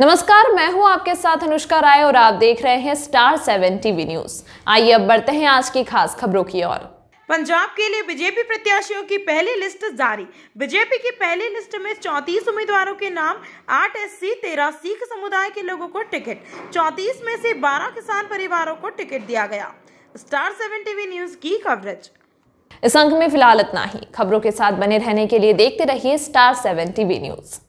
नमस्कार मैं हूं आपके साथ अनुष्का राय और आप देख रहे हैं स्टार सेवन टीवी न्यूज आइए अब बढ़ते हैं आज की खास खबरों की ओर पंजाब के लिए बीजेपी प्रत्याशियों की पहली लिस्ट जारी बीजेपी की पहली लिस्ट में चौंतीस उम्मीदवारों के नाम आठ एस सी तेरह सिख समुदाय के लोगों को टिकट चौंतीस में से बारह किसान परिवारों को टिकट दिया गया स्टार सेवन टीवी न्यूज की कवरेज इस अंक में फिलहाल इतना ही खबरों के साथ बने रहने के लिए देखते रहिए स्टार सेवन टीवी न्यूज़